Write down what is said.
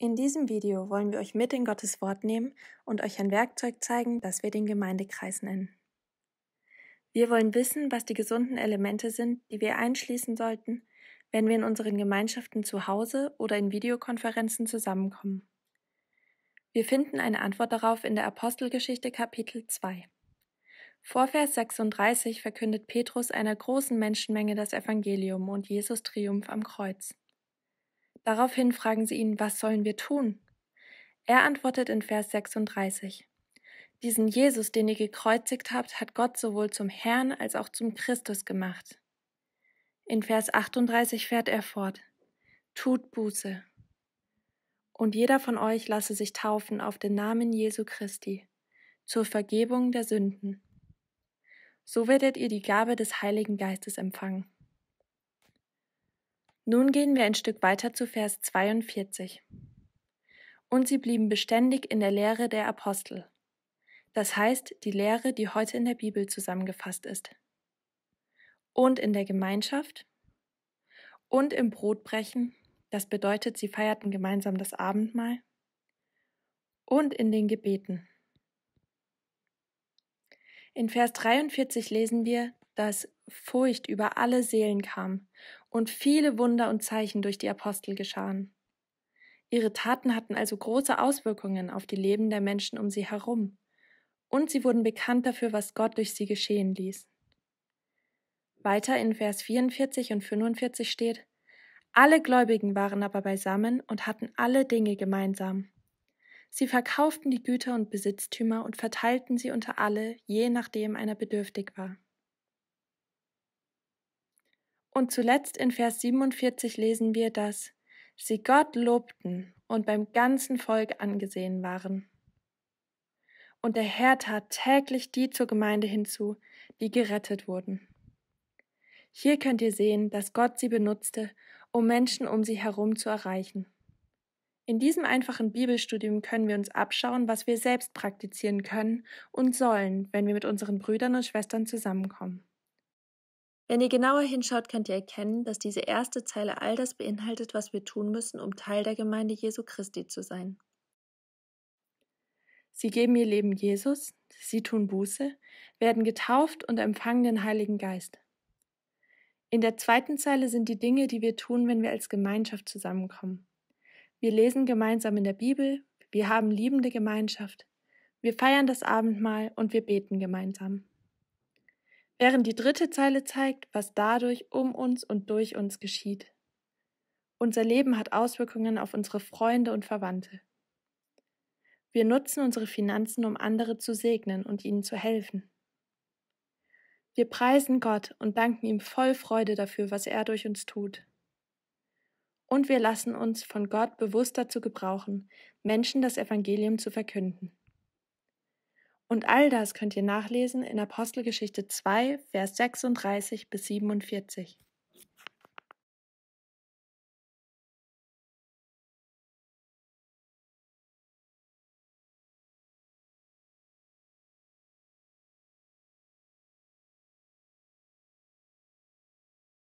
In diesem Video wollen wir euch mit in Gottes Wort nehmen und euch ein Werkzeug zeigen, das wir den Gemeindekreis nennen. Wir wollen wissen, was die gesunden Elemente sind, die wir einschließen sollten, wenn wir in unseren Gemeinschaften zu Hause oder in Videokonferenzen zusammenkommen. Wir finden eine Antwort darauf in der Apostelgeschichte Kapitel 2. Vor Vers 36 verkündet Petrus einer großen Menschenmenge das Evangelium und Jesus Triumph am Kreuz. Daraufhin fragen sie ihn, was sollen wir tun? Er antwortet in Vers 36. Diesen Jesus, den ihr gekreuzigt habt, hat Gott sowohl zum Herrn als auch zum Christus gemacht. In Vers 38 fährt er fort. Tut Buße. Und jeder von euch lasse sich taufen auf den Namen Jesu Christi zur Vergebung der Sünden. So werdet ihr die Gabe des Heiligen Geistes empfangen. Nun gehen wir ein Stück weiter zu Vers 42. Und sie blieben beständig in der Lehre der Apostel. Das heißt, die Lehre, die heute in der Bibel zusammengefasst ist. Und in der Gemeinschaft. Und im Brotbrechen. Das bedeutet, sie feierten gemeinsam das Abendmahl. Und in den Gebeten. In Vers 43 lesen wir, dass Furcht über alle Seelen kam und viele Wunder und Zeichen durch die Apostel geschahen. Ihre Taten hatten also große Auswirkungen auf die Leben der Menschen um sie herum, und sie wurden bekannt dafür, was Gott durch sie geschehen ließ. Weiter in Vers 44 und 45 steht, alle Gläubigen waren aber beisammen und hatten alle Dinge gemeinsam. Sie verkauften die Güter und Besitztümer und verteilten sie unter alle, je nachdem einer bedürftig war. Und zuletzt in Vers 47 lesen wir, dass sie Gott lobten und beim ganzen Volk angesehen waren. Und der Herr tat täglich die zur Gemeinde hinzu, die gerettet wurden. Hier könnt ihr sehen, dass Gott sie benutzte, um Menschen um sie herum zu erreichen. In diesem einfachen Bibelstudium können wir uns abschauen, was wir selbst praktizieren können und sollen, wenn wir mit unseren Brüdern und Schwestern zusammenkommen. Wenn ihr genauer hinschaut, könnt ihr erkennen, dass diese erste Zeile all das beinhaltet, was wir tun müssen, um Teil der Gemeinde Jesu Christi zu sein. Sie geben ihr Leben Jesus, sie tun Buße, werden getauft und empfangen den Heiligen Geist. In der zweiten Zeile sind die Dinge, die wir tun, wenn wir als Gemeinschaft zusammenkommen. Wir lesen gemeinsam in der Bibel, wir haben liebende Gemeinschaft, wir feiern das Abendmahl und wir beten gemeinsam während die dritte Zeile zeigt, was dadurch um uns und durch uns geschieht. Unser Leben hat Auswirkungen auf unsere Freunde und Verwandte. Wir nutzen unsere Finanzen, um andere zu segnen und ihnen zu helfen. Wir preisen Gott und danken ihm voll Freude dafür, was er durch uns tut. Und wir lassen uns von Gott bewusst dazu gebrauchen, Menschen das Evangelium zu verkünden. Und all das könnt ihr nachlesen in Apostelgeschichte 2, Vers 36 bis 47.